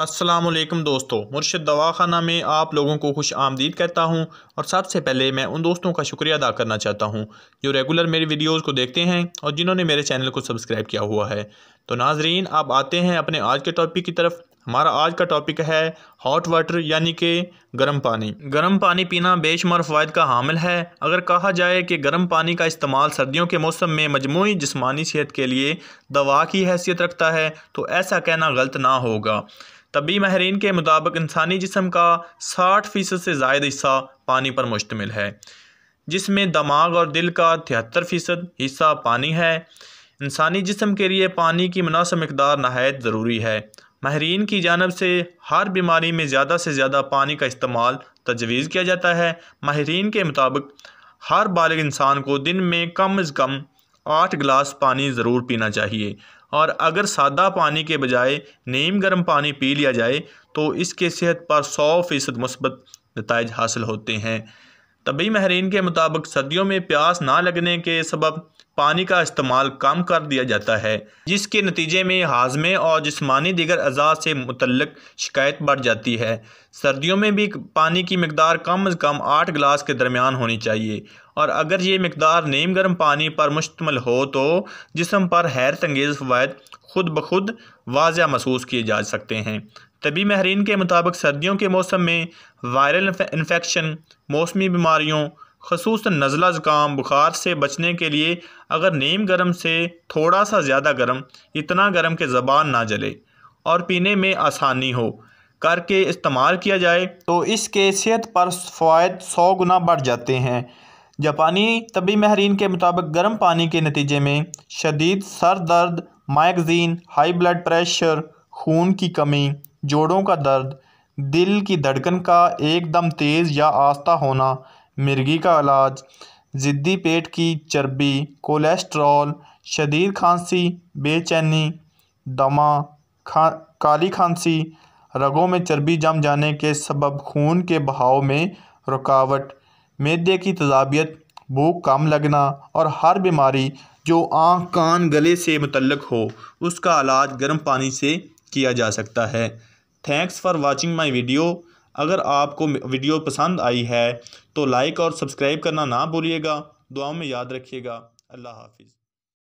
असलम दोस्तों मुर्शद दवाखाना में आप लोगों को खुश आमदीद कहता हूँ और सबसे पहले मैं उन दोस्तों का शुक्रिया अदा करना चाहता हूँ जो रेगुलर मेरी वीडियोस को देखते हैं और जिन्होंने मेरे चैनल को सब्सक्राइब किया हुआ है तो नाजरीन आप आते हैं अपने आज के टॉपिक की तरफ हमारा आज का टॉपिक है हॉट वाटर यानी कि गर्म पानी गर्म पानी पीना बेशुमार फ़वाद का हामिल है अगर कहा जाए कि गर्म पानी का इस्तेमाल सर्दियों के मौसम में मजमू जिसमानी सेहत के लिए दवा की हैसियत रखता है तो ऐसा कहना गलत ना होगा तबी माहरीन के मुताबिक इंसानी जिसम का साठ फ़ीसद से ज़ायद हिस्सा पानी पर मुश्तमिल है जिसमें दमाग और दिल का तिहत्तर फ़ीसद हिस्सा पानी है इंसानी जिसम के लिए पानी की मुनासब मकदार नहायत ज़रूरी है माहरीन की जानब से हर बीमारी में ज़्यादा से ज़्यादा पानी का इस्तेमाल तजवीज़ किया जाता है माहरीन के मुताबिक हर बालग इंसान को दिन में कम अज़ कम आठ गिलास पानी ज़रूर पीना चाहिए और अगर सादा पानी के बजाय नीम गर्म पानी पी लिया जाए तो इसके सेहत पर सौ फ़ीसद मुस्बत नतज हासिल होते हैं तबी माहरीन के मुताबिक सर्दियों में प्यास ना लगने के सबब पानी का इस्तेमाल कम कर दिया जाता है जिसके नतीजे में हाजमे और जिसमानी दिगर अज़ा से मुतलक शिकायत बढ़ जाती है सर्दियों में भी पानी की मकदार कम अज़ कम आठ गिलास के दरमियान होनी चाहिए और अगर ये मकदार नीम गर्म पानी पर मुश्तमल हो तो जिसम पर हैरत अंगेज़ फ़वाद खुद ब खुद वाजह महसूस किए जा सकते हैं तबी माहरीन के मुताबिक सर्दियों के मौसम में वायरल इन्फेक्शन मौसमी बीमारियों खसूस नज़ला ज़ुकाम बुखार से बचने के लिए अगर नीम गर्म से थोड़ा सा ज़्यादा गर्म इतना गर्म के ज़बान ना जले और पीने में आसानी हो करके इस्तेमाल किया जाए तो इसके सेहत पर फ़ायद सौ गुना बढ़ जाते हैं जापानी तबी माहरीन के मुताबिक गर्म पानी के नतीजे में शदीद सर दर्द माइगजीन हाई ब्लड प्रेशर खून की कमी जोड़ों का दर्द दिल की धड़कन का एकदम तेज़ या आस्था होना मिर्गी का इलाज ज़िद्दी पेट की चर्बी कोलेस्ट्रॉल शदीद खांसी बेचैनी दमा खा काली खांसी रगों में चर्बी जम जाने के सबब खून के बहाव में रुकावट मैदे की तजाबियत भूख कम लगना और हर बीमारी जो आँख कान गले से मुतलक हो उसका इलाज गर्म पानी से किया जा सकता है thanks for watching my video अगर आपको वीडियो पसंद आई है तो लाइक और सब्सक्राइब करना ना भूलिएगा दुआ में याद रखिएगा अल्लाह हाफिज़